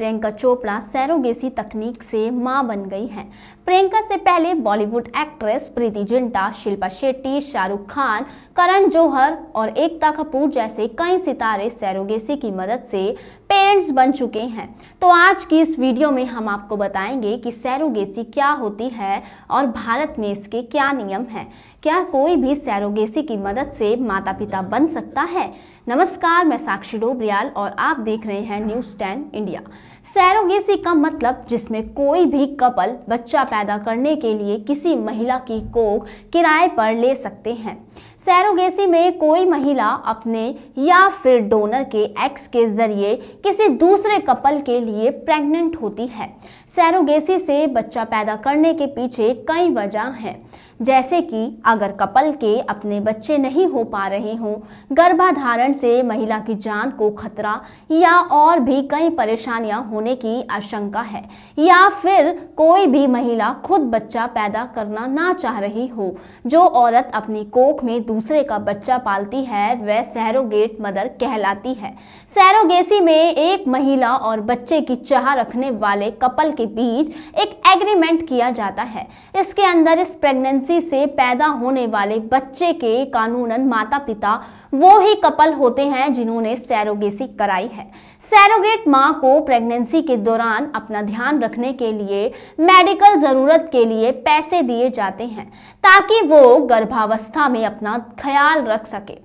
Priyanka Chopra surrogacy तकनीक से मां बन गई हैं प्रियंका से पहले बॉलीवुड एक्ट्रेस प्रीति जिंटा शिल्पा शेट्टी शाहरुख खान करण जौहर और एकता कपूर जैसे कई सितारे सैरोगेसी की मदद से ट्रेंड्स बन चुके हैं तो आज की इस वीडियो में हम आपको बताएंगे कि सैरोगेसी क्या होती है और भारत में इसके क्या नियम हैं क्या कोई भी सैरोगेसी की मदद से माता पिता बन सकता है नमस्कार मैं साक्षी डोबरियाल और आप देख रहे हैं न्यूज टेन इंडिया सैरोगेसी का मतलब जिसमें कोई भी कपल बच्चा पैदा करने के लिए किसी महिला की कोख किराए पर ले सकते हैं सैरोगेसी में कोई महिला अपने या फिर डोनर के एक्स के जरिए किसी दूसरे कपल के लिए प्रेग्नेंट होती है सैरोगेसी से बच्चा पैदा करने के पीछे कई वजह हैं जैसे कि अगर कपल के अपने बच्चे नहीं हो पा रहे हों गर्भाधारण से महिला की जान को खतरा या और भी कई परेशानियां होने की आशंका है या फिर कोई भी महिला खुद बच्चा पैदा करना ना चाह रही हो जो औरत अपनी कोख में दूसरे का बच्चा पालती है वह सैरोगेट मदर कहलाती है सैरोगेसी में एक महिला और बच्चे की चाह रखने वाले कपल के बीच एक एग्रीमेंट किया जाता है इसके अंदर इस प्रेगनेंसी प्रेगनेंसी से पैदा होने वाले बच्चे के कानूनन माता पिता वो ही कपल होते हैं जिन्होंने सैरोगेसी कराई है सैरोगेट माँ को प्रेगनेंसी के दौरान अपना ध्यान रखने के लिए मेडिकल ज़रूरत के लिए पैसे दिए जाते हैं ताकि वो गर्भावस्था में अपना ख्याल रख सके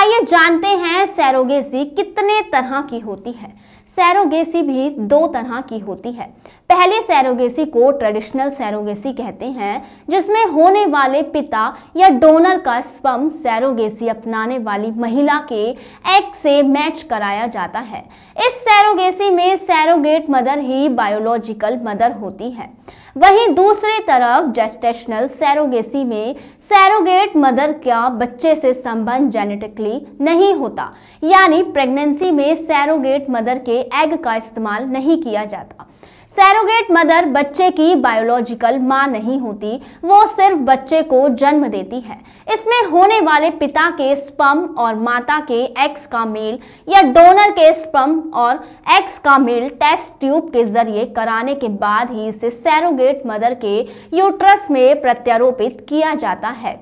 आइए जानते हैं सैरोगेसी कितने तरह की होती है सैरोगेसी भी दो तरह की होती है पहले सैरोगेसी को ट्रेडिशनल सैरोगेसी कहते हैं जिसमें होने वाले पिता या डोनर का स्पम सैरोगेसी अपनाने वाली महिला के एक्ट से मैच कराया जाता है इस सैरोगेसी में सैरोगेट मदर ही बायोलॉजिकल मदर होती है वहीं दूसरी तरफ जेस्टेशनल सैरोगेसी में सैरोगेट मदर का बच्चे से संबंध जेनेटिकली नहीं होता यानी प्रेगनेंसी में सैरोगेट मदर के एग का इस्तेमाल नहीं किया जाता सैरोगेट मदर बच्चे की बायोलॉजिकल माँ नहीं होती वो सिर्फ बच्चे को जन्म देती है इसमें होने वाले पिता के स्पम और माता के एक्स का मेल या डोनर के स्पम और एक्स का मेल टेस्ट ट्यूब के जरिए कराने के बाद ही इसे सैरोगेट मदर के यूट्रस में प्रत्यारोपित किया जाता है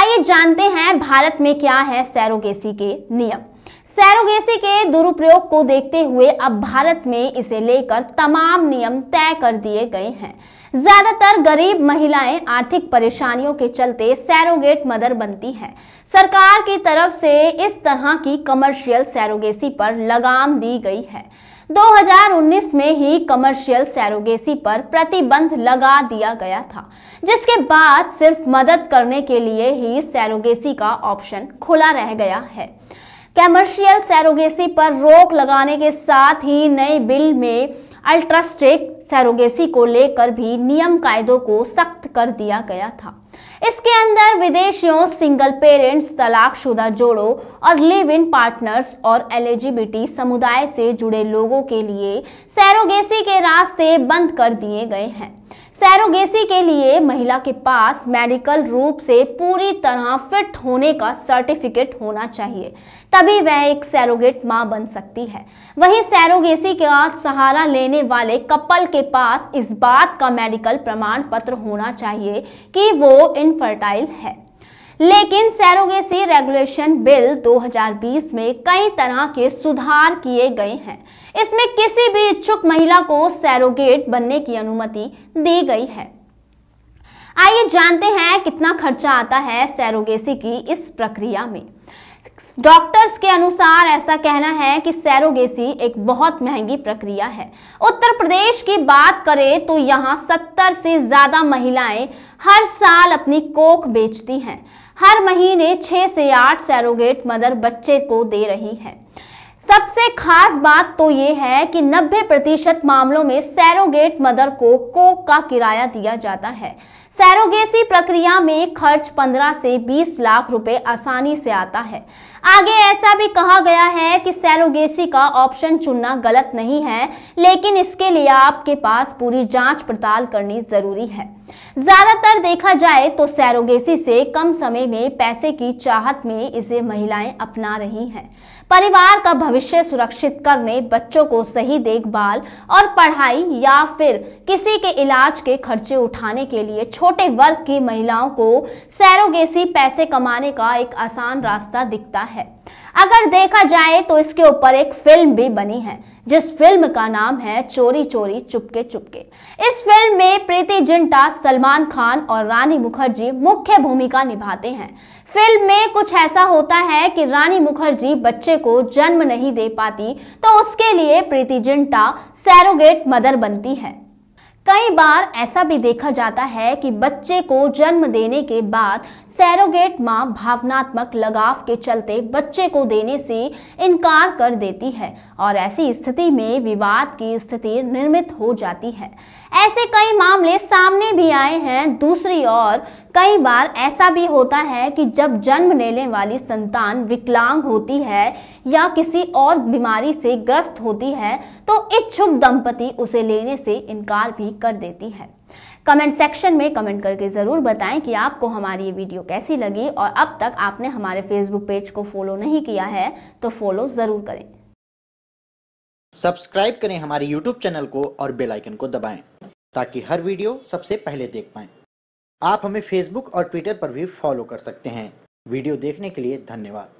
आइए जानते हैं भारत में क्या है सैरोगेसी के नियम सैरोगेसी के दुरुपयोग को देखते हुए अब भारत में इसे लेकर तमाम नियम तय कर दिए गए हैं ज्यादातर गरीब महिलाएं आर्थिक परेशानियों के चलते सैरोगेट मदर बनती हैं सरकार की तरफ से इस तरह की कमर्शियल सैरोगेसी पर लगाम दी गई है 2019 में ही कमर्शियल सैरोगेसी पर प्रतिबंध लगा दिया गया था जिसके बाद सिर्फ मदद करने के लिए ही सैरोगेसी का ऑप्शन खुला रह गया है कमर्शियल सैरोगेसी पर रोक लगाने के साथ ही नए बिल में अल्ट्रास्टिक सैरोगेसी को लेकर भी नियम कायदों को सख्त कर दिया गया था इसके अंदर विदेशियों सिंगल पेरेंट्स तलाकशुदा जोड़ों और लिव इन पार्टनर्स और एलिजिबिलिटी समुदाय से जुड़े लोगों के लिए सैरोगेसी के रास्ते बंद कर दिए गए हैं सैरोगेसी के लिए महिला के पास मेडिकल रूप से पूरी तरह फिट होने का सर्टिफिकेट होना चाहिए तभी वह एक सैरोगेट मां बन सकती है वहीं सैरोगेसी का सहारा लेने वाले कपल के पास इस बात का मेडिकल प्रमाण पत्र होना चाहिए कि वो इनफर्टाइल है लेकिन सैरोगेसी रेगुलेशन बिल 2020 में कई तरह के सुधार किए गए हैं इसमें किसी भी इच्छुक महिला को सैरोगेट बनने की अनुमति दी गई है आइए जानते हैं कितना खर्चा आता है सैरोगेसी की इस प्रक्रिया में डॉक्टर्स के अनुसार ऐसा कहना है कि सैरोगेसी एक बहुत महंगी प्रक्रिया है उत्तर प्रदेश की बात करें तो यहाँ सत्तर से ज्यादा महिलाएं हर साल अपनी कोख बेचती हैं हर महीने छह से आठ सैरोगेट मदर बच्चे को दे रही है सबसे खास बात तो ये है कि 90 प्रतिशत मामलों में सैरोगेट मदर को कोक का किराया दिया जाता है सैरोगेसी प्रक्रिया में खर्च 15 से 20 लाख रुपए आसानी से आता है आगे ऐसा भी कहा गया है कि सैरोगेसी का ऑप्शन चुनना गलत नहीं है लेकिन इसके लिए आपके पास पूरी जांच पड़ताल करनी जरूरी है ज्यादातर देखा जाए तो सैरोगेसी से कम समय में पैसे की चाहत में इसे महिलाएं अपना रही हैं परिवार का भविष्य सुरक्षित करने बच्चों को सही देखभाल और पढ़ाई या फिर किसी के इलाज के खर्चे उठाने के लिए छोटे वर्ग की महिलाओं को सैरोगेसी पैसे कमाने का एक आसान रास्ता दिखता है अगर देखा जाए तो इसके ऊपर एक फिल्म भी बनी है जिस फिल्म का नाम है चोरी चोरी चुपके चुपके इस फिल्म में प्रीति जिंटा सलमान खान और रानी मुखर्जी मुख्य भूमिका निभाते हैं फिल्म में कुछ ऐसा होता है कि रानी मुखर्जी बच्चे को जन्म नहीं दे पाती तो उसके लिए प्रीति जिंटा सैरोगेट मदर बनती है कई बार ऐसा भी देखा जाता है कि बच्चे को जन्म देने के बाद सैरोगेट माँ भावनात्मक लगाव के चलते बच्चे को देने से इनकार कर देती है और ऐसी स्थिति में विवाद की स्थिति निर्मित हो जाती है ऐसे कई मामले सामने भी आए हैं दूसरी ओर कई बार ऐसा भी होता है कि जब जन्म लेने वाली संतान विकलांग होती है या किसी और बीमारी से ग्रस्त होती है तो इच्छुक दंपति उसे लेने से इनकार भी कर देती है कमेंट सेक्शन में कमेंट करके ज़रूर बताएं कि आपको हमारी ये वीडियो कैसी लगी और अब तक आपने हमारे फेसबुक पेज को फॉलो नहीं किया है तो फॉलो ज़रूर करें सब्सक्राइब करें हमारे यूट्यूब चैनल को और बेल आइकन को दबाएं ताकि हर वीडियो सबसे पहले देख पाएं आप हमें फेसबुक और ट्विटर पर भी फॉलो कर सकते हैं वीडियो देखने के लिए धन्यवाद